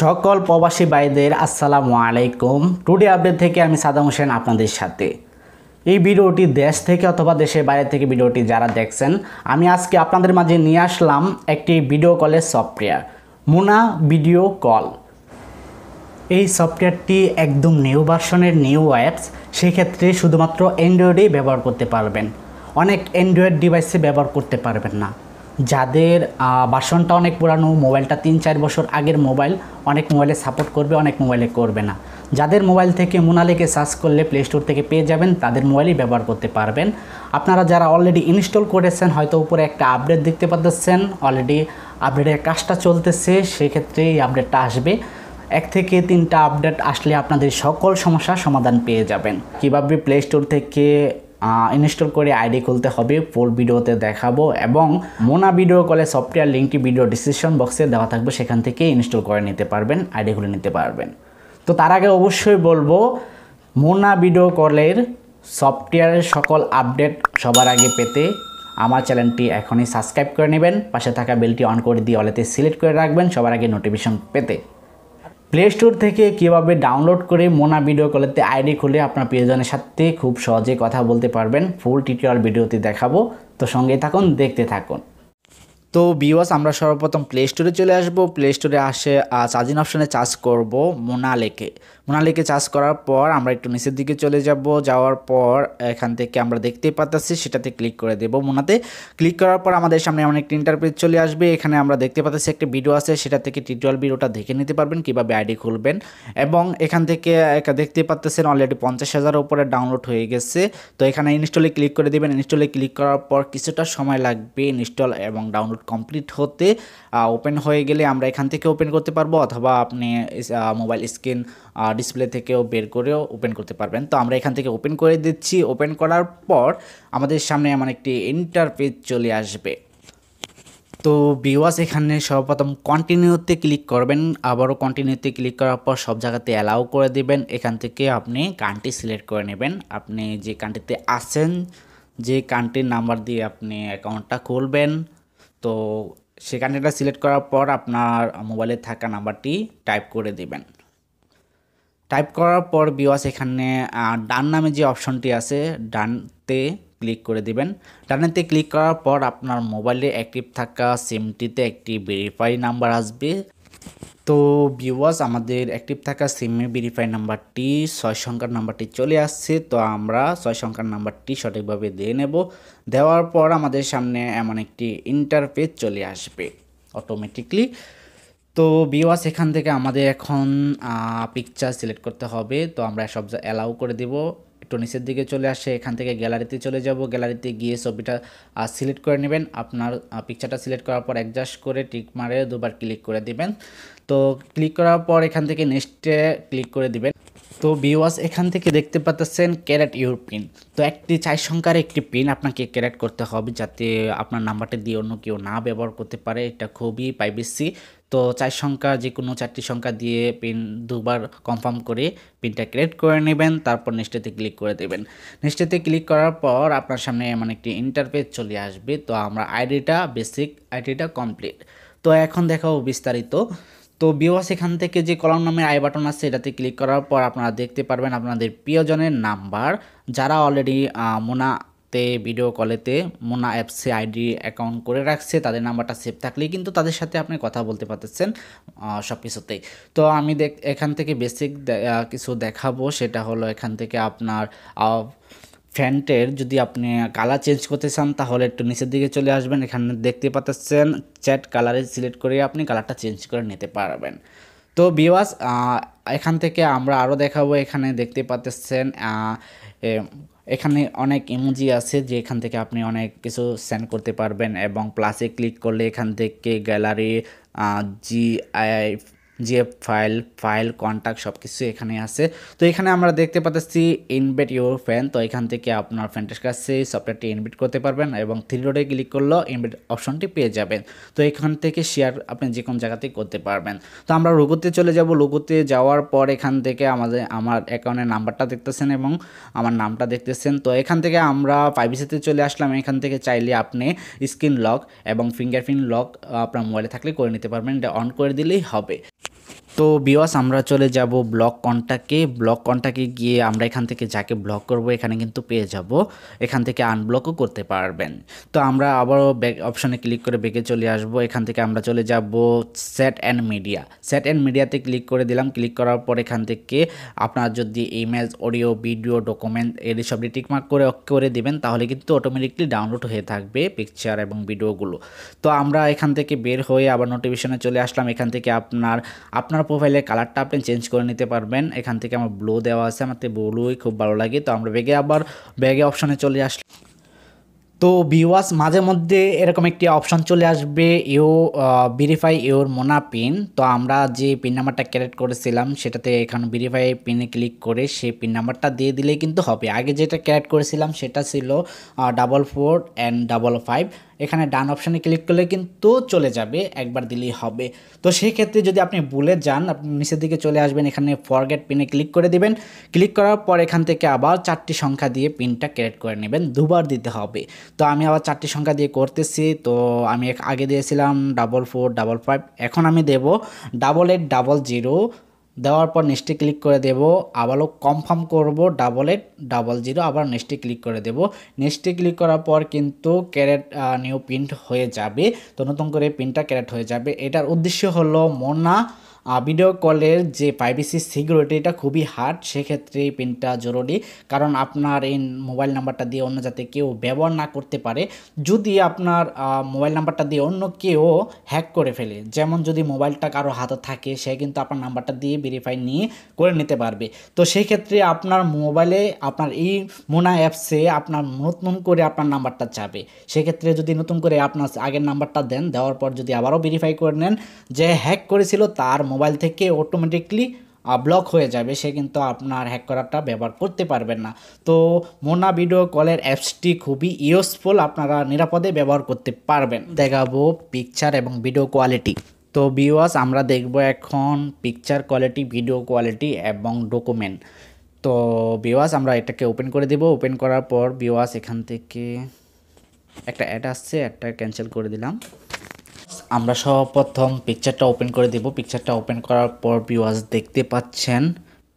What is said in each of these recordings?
সকল প্রবাসী ভাইদের আসসালামু আলাইকুম টুডে আপডেট থেকে আমি সাদাম হোসেন আপনাদের সাথে এই ভিডিওটি দেশ থেকে অথবা দেশের বাইরে থেকে ভিডিওটি যারা দেখছেন আমি আজকে আপনাদের মাঝে নিয়ে আসলাম একটি ভিডিও কলের সফটওয়্যার মুনা ভিডিও কল এই সফটওয়্যারটি একদম নিউ ভার্সনের নিউ অ্যাপস সেক্ষেত্রে শুধুমাত্র অ্যান্ড্রয়েডেই ব্যবহার করতে পারবেন অনেক অ্যান্ড্রয়েড ডিভাইসে ব্যবহার করতে পারবেন না যাদের বাসনটা অনেক পুরানো মোবাইলটা তিন চার বছর আগের মোবাইল অনেক মোবাইলে সাপোর্ট করবে অনেক মোবাইলে করবে না যাদের মোবাইল থেকে মোনালিকে সার্চ করলে প্লে স্টোর থেকে পেয়ে যাবেন তাদের মোবাইলই ব্যবহার করতে পারবেন আপনারা যারা অলরেডি ইনস্টল করেছেন হয়তো উপরে একটা আপডেট দেখতে পাচ্ছেন অলরেডি আপডেটের কাজটা চলতেছে সেক্ষেত্রে এই আপডেটটা আসবে এক থেকে তিনটা আপডেট আসলে আপনাদের সকল সমস্যার সমাধান পেয়ে যাবেন কীভাবে প্লে স্টোর থেকে ইনস্টল করে আইডি খুলতে হবে পোল ভিডিওতে দেখাবো এবং মোনা ভিডিও কলে সফটওয়্যার লিঙ্কটি ভিডিও ডিসক্রিপশন বক্সে দেওয়া থাকবে সেখান থেকে ইনস্টল করে নিতে পারবেন আইডি খুলে নিতে পারবেন তো তার আগে অবশ্যই বলবো মোনা ভিডিও কলের সফটওয়্যারের সকল আপডেট সবার আগে পেতে আমার চ্যানেলটি এখনই সাবস্ক্রাইব করে নেবেন পাশে থাকা বেলটি অন করে দিয়ে অলেতে সিলেক্ট করে রাখবেন সবার আগে নোটিফিকেশন পেতে প্লে স্টোর থেকে কীভাবে ডাউনলোড করে মোনা ভিডিও কলেতে আইডি খুলে আপনার প্রিয়জনের সাথে খুব সহজে কথা বলতে পারবেন ফুল টিউটোরিয়াল ভিডিওতে দেখাবো তো সঙ্গে থাকুন দেখতে থাকুন তো বিওয়াস আমরা সর্বপ্রথম প্লে স্টোরে চলে আসব প্লে স্টোরে আসে সার্জিন অপশানে চার্জ করব মোনা লেকে মোনালিকে চার্জ করার পর আমরা একটু নিচের দিকে চলে যাব যাওয়ার পর এখান থেকে আমরা দেখতে পাতাছি সেটাতে ক্লিক করে দেব মোনাতে ক্লিক করার পর আমাদের সামনে এমন একটি চলে আসবে এখানে আমরা দেখতে পাতাছি একটা ভিডিও আছে সেটা থেকে টিটুয়াল ভিডিওটা দেখে নিতে পারবেন কীভাবে আইডি খুলবেন এবং এখান থেকে দেখতে পাচ্ছেন অলরেডি পঞ্চাশ হাজার উপরে ডাউনলোড হয়ে গেছে তো এখানে ইনস্টলে ক্লিক করে দেবেন ইনস্টলে ক্লিক করার পর কিছুটা সময় লাগবে ইনস্টল এবং ডাউনলোড কমপ্লিট হতে ওপেন হয়ে গেলে আমরা এখান থেকে ওপেন করতে পারবো অথবা আপনি মোবাইল স্ক্রিন ডিসপ্লে থেকেও বের করেও ওপেন করতে পারবেন তো আমরা এখান থেকে ওপেন করে দিচ্ছি ওপেন করার পর আমাদের সামনে এমন একটি ইন্টারফেস চলে আসবে তো বিওয়াস এখানে সর্বপ্রথম কন্টিনিউতে ক্লিক করবেন আবারও কন্টিনিউতে ক্লিক করার পর সব জায়গাতে অ্যালাউ করে দিবেন এখান থেকে আপনি কান্ট্রি সিলেক্ট করে নেবেন আপনি যে কান্ট্রিতে আছেন যে কান্ট্রির নাম্বার দিয়ে আপনি অ্যাকাউন্টটা খুলবেন তো সে কান্ট্রিটা সিলেক্ট করার পর আপনার মোবাইলে থাকা নাম্বারটি টাইপ করে দেবেন টাইপ করার পর বিওয়াস এখানে ডান নামে যে অপশনটি আছে ডানতে ক্লিক করে দিবেন ডানেতে ক্লিক করার পর আপনার মোবাইলে অ্যাক্টিভ থাকা সিমটিতে একটি ভেরিফাই নাম্বার আসবে তো ভিউয়ার্স আমাদের অ্যাক্টিভ থাকা সিমে ভেরিফাই নাম্বারটি ছয় সংখ্যার নাম্বারটি চলে আসছে তো আমরা ছয় সংখ্যার নাম্বারটি সঠিকভাবে দিয়ে নেব দেওয়ার পর আমাদের সামনে এমন একটি ইন্টারফেস চলে আসবে অটোমেটিকলি তো বিওয়া এখান থেকে আমাদের এখন পিকচার সিলেক্ট করতে হবে তো আমরা সব অ্যালাউ করে দেব একটু নিচের দিকে চলে আসে এখান থেকে গ্যালারিতে চলে যাব গ্যালারিতে গিয়ে ছবিটা সিলেক্ট করে নেবেন আপনার পিকচারটা সিলেক্ট করার পর অ্যাডজাস্ট করে টিক মারে দুবার ক্লিক করে দিবেন তো ক্লিক করার পর এখান থেকে নেক্সটে ক্লিক করে দিবেন তো বিওয়াস এখান থেকে দেখতে পাচ্ছেন ক্যারেট ইউর পিন তো একটি চার সংখ্যার একটি পিন আপনাকে ক্যারেট করতে হবে যাতে আপনার নাম্বারটা দিয়ে অন্য কেউ না ব্যবহার করতে পারে এটা খুবই প্রাইভেসি তো চার সংখ্যা যে কোনো চারটি সংখ্যা দিয়ে পিন দুবার কনফার্ম করে পিনটা ক্রিয়েট করে নেবেন তারপর নেক্সটেতে ক্লিক করে দেবেন নেক্সটেতে ক্লিক করার পর আপনার সামনে এমন মানে একটি ইন্টারপেজ চলে আসবে তো আমরা আইডিটা বেসিক আইডিটা কমপ্লিট তো এখন দেখাও বিস্তারিত তো বিওয়াস এখান থেকে যে কলম নামে আই বাটন আছে এটাতে ক্লিক করার পর আপনারা দেখতে পারবেন আপনাদের প্রিয়জনের নাম্বার যারা অলরেডি মোনা তে ভিডিও কলেতে মোনা অ্যাপসে আইডি অ্যাকাউন্ট করে রাখছে তাদের নাম্বারটা সেভ থাকলেই কিন্তু তাদের সাথে আপনি কথা বলতে পারতেছেন সব কিছুতেই তো আমি দেখ এখান থেকে বেসিক কিছু দেখাবো সেটা হলো এখান থেকে আপনার ফ্যান্টের যদি আপনি কালার চেঞ্জ করতে চান তাহলে একটু নিচের দিকে চলে আসবেন এখানে দেখতে পাচ্ছেন চ্যাট কালারে সিলেক্ট করে আপনি কালারটা চেঞ্জ করে নিতে পারবেন তো বিওয়াস এখান থেকে আমরা আরও দেখাবো এখানে দেখতে পাচ্ছেন এখানে অনেক ইমোজি আছে যে এখান থেকে আপনি অনেক কিছু সেন্ড করতে পারবেন এবং প্লাসে ক্লিক করলে এখান থেকে gallery G I GF file file contact সব কিছু এখানে আছে তো এখানে আমরা দেখতে পাচ্ছি ইনভেট ইউর ফ্যান তো এখান থেকে আপনার ফ্যানের কাছে সফটওয়্যারটি ইনভেট করতে পারবেন এবং থ্রি রোডে ক্লিক করলেও ইনভেট অপশনটি পেয়ে যাবেন তো এখান থেকে শেয়ার আপনি যে কোনো জায়গাতেই করতে পারবেন তো আমরা লোগোতে চলে যাব লোগোতে যাওয়ার পর এখান থেকে আমাদের আমার অ্যাকাউন্টের নাম্বারটা দেখতেছেন এবং আমার নামটা দেখতেছেন তো এখান থেকে আমরা প্রাইভেসিতে চলে আসলাম এখান থেকে চাইলে আপনি স্ক্রিন লক এবং ফিঙ্গারপ্রিন্ট লক আপনার মোবাইলে থাকলে করে নিতে পারবেন এটা অন করে দিলেই হবে তো বিওয়াস আমরা চলে যাব ব্লক কন্টাকে ব্লক কন্টাকে গিয়ে আমরা এখান থেকে যাকে ব্লক করব এখানে কিন্তু পেয়ে যাব এখান থেকে আনব্লকও করতে পারবেন তো আমরা আবারও ব্যাক অপশানে ক্লিক করে বেঁকে চলে আসব এখান থেকে আমরা চলে যাব set and media set and মিডিয়াতে ক্লিক করে দিলাম ক্লিক করার পর এখান থেকে আপনার যদি ইমেজ অডিও ভিডিও ডকুমেন্ট এর সবটি টিকমার্ক করে করে দেবেন তাহলে কিন্তু অটোমেটিকলি ডাউনলোড হয়ে থাকবে পিকচার এবং ভিডিওগুলো তো আমরা এখান থেকে বের হয়ে আবার নোটিফিকেশনে চলে আসলাম এখান থেকে আপনার আপনার প্রোফাইলের কালারটা আপনি চেঞ্জ করে নিতে পারবেন এখান থেকে আমার ব্লু দেওয়া আছে আমার তো ব্লুই খুব ভালো লাগে তো আমরা ব্যাগে আবার ব্যাগে অপশানে চলে আস তো ভিওয়াস মাঝে মধ্যে এরকম একটি অপশান চলে আসবে ইউ ভেরিফাই ইউর মোনা পিন তো আমরা যে পিন নাম্বারটা ক্যারেক্ট করেছিলাম সেটাতে এখানে ভেরিফাই পিনে ক্লিক করে সেই পিন নাম্বারটা দিয়ে দিলেই কিন্তু হবে আগে যেটা ক্যারেক্ট করেছিলাম সেটা ছিল double four and double five এখানে ডান অপশানে ক্লিক করলে কিন্তু চলে যাবে একবার দিলেই হবে তো সেক্ষেত্রে যদি আপনি বলে যান আপনি নিচের দিকে চলে আসবেন এখানে ফরগেট পিনে ক্লিক করে দিবেন ক্লিক করার পর এখান থেকে আবার চারটি সংখ্যা দিয়ে পিনটা ক্রিয়েট করে নেবেন দুবার দিতে হবে তো আমি আবার চারটি সংখ্যা দিয়ে করতেছি তো আমি আগে দিয়েছিলাম ডাবল ফোর ডাবল ফাইভ এখন আমি দেব ডাবল এইট ডাবল জিরো দেওয়ার পর নেক্সটে ক্লিক করে দেব আবারও কনফার্ম করব ডাবল এইট ডাবল জিরো আবার নেক্সটে ক্লিক করে দেব নেক্সটে ক্লিক করার পর কিন্তু ক্যারেট নিউ প্রিন্ট হয়ে যাবে তো নতুন করে প্রিন্টটা ক্যারেট হয়ে যাবে এটার উদ্দেশ্য হলো মোনা ভিডিও কলের যে প্রাইভেসি সিকিউরিটি এটা খুবই হার্ড সেক্ষেত্রে এই পিনটা জরুরি কারণ আপনার এই মোবাইল নাম্বারটা দিয়ে অন্য যাতে কেউ ব্যবহার না করতে পারে যদি আপনার মোবাইল নাম্বারটা দিয়ে অন্য কেউ হ্যাক করে ফেলে যেমন যদি মোবাইলটা কারো হাতে থাকে সে কিন্তু আপনার নাম্বারটা দিয়ে ভেরিফাই নিয়ে করে নিতে পারবে তো সেই ক্ষেত্রে আপনার মোবাইলে আপনার এই মোনা অ্যাপসে আপনার নতুন করে আপনার নাম্বারটা চাবে সেক্ষেত্রে যদি নতুন করে আপনার আগের নাম্বারটা দেন দেওয়ার পর যদি আবারও ভেরিফাই করে নেন যে হ্যাক করেছিল তার মোবাইল থেকে অটোমেটিকলি ব্লক হয়ে যাবে সে কিন্তু আপনার হ্যাক করাটা ব্যবহার করতে পারবেন না তো মোনা ভিডিও কলের অ্যাপসটি খুবই ইউজফুল আপনারা নিরাপদে ব্যবহার করতে পারবেন দেখাবো পিকচার এবং ভিডিও কোয়ালিটি তো বিওয়াস আমরা দেখব এখন পিকচার কোয়ালিটি ভিডিও কোয়ালিটি এবং ডকুমেন্ট তো বিওয়াস আমরা এটাকে ওপেন করে দেব ওপেন করার পর বিওয়াস এখান থেকে একটা অ্যাড আসছে অ্যাডটা ক্যান্সেল করে দিলাম আমরা সর্বপ্রথম পিকচারটা ওপেন করে দেব পিকচারটা ওপেন করার পর ভিউয়ার্স দেখতে পাচ্ছেন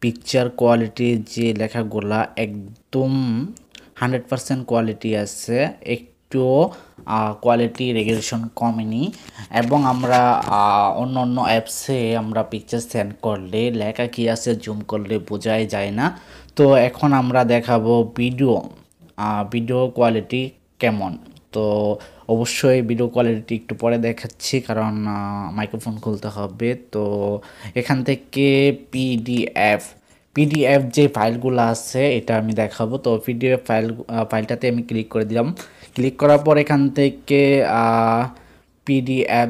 পিকচার কোয়ালিটির যে লেখাগুলা একদম হান্ড্রেড পারসেন্ট কোয়ালিটি আছে একটুও কোয়ালিটি রেগুলেশন কমেনি এবং আমরা অন্য অন্য অ্যাপসে আমরা পিকচার সেন্ড করলে লেখা কী আছে জুম করলে বোঝাই যায় না তো এখন আমরা দেখাবো ভিডিও ভিডিও কোয়ালিটি কেমন তো অবশ্যই ভিডিও কোয়ালিটি একটু পরে দেখাচ্ছি কারণ মাইক্রোফোন খুলতে হবে তো এখান থেকে পিডিএফ পিডিএফ যে ফাইলগুলো আছে এটা আমি দেখাবো তো পিডিএফ ফাইল ফাইলটাতে আমি ক্লিক করে দিলাম ক্লিক করার পর এখান থেকে পিডিএফ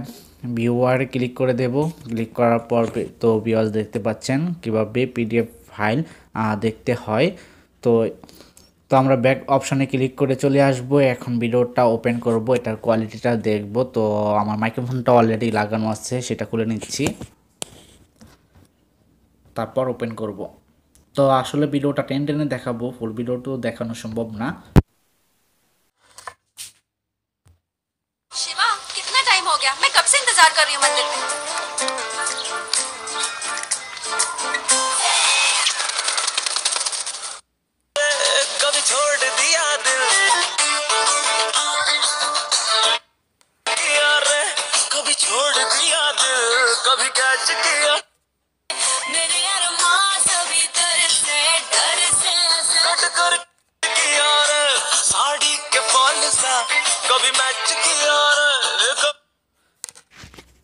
ভিওয়ার ক্লিক করে দেব ক্লিক করার পর তো ভিউয়ার্স দেখতে পাচ্ছেন কীভাবে পিডিএফ ফাইল দেখতে হয় তো আমরা ব্যাক অপশানে ক্লিক করে চলে আসব এখন ভিডিওটা ওপেন করব এটার কোয়ালিটিটা দেখব তো আমার মাইক্রোফোনটা অলরেডি লাগানো আছে সেটা খুলে নিচ্ছি তারপর ওপেন করব তো আসলে ভিডিওটা টেন টেনে দেখাবো ফুল তো দেখানো সম্ভব না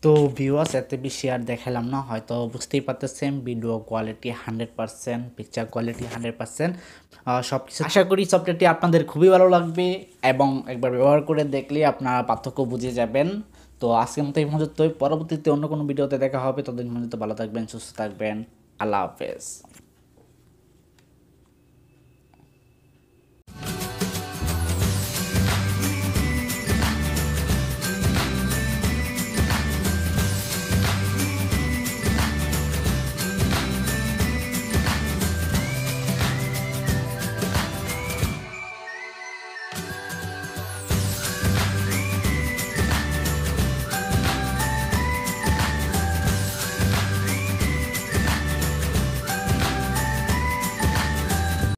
তো ভিউয়ার্স এত বেশি আর দেখালাম না হয়তো বুঝতেই পারতেছেন video quality hundred percent picture quality hundred percent সব কিছু আশা করি সফটওয়্যারটি আপনাদের খুবই ভালো লাগবে এবং একবার ব্যবহার করে দেখলে আপনারা পার্থক্য বুঝে যাবেন তো আজকের মতো এই পর্যন্তই পরবর্তীতে অন্য কোনো ভিডিওতে দেখা হবে ততদিন পর্যন্ত ভালো থাকবেন সুস্থ থাকবেন আল্লাহ হাফেজ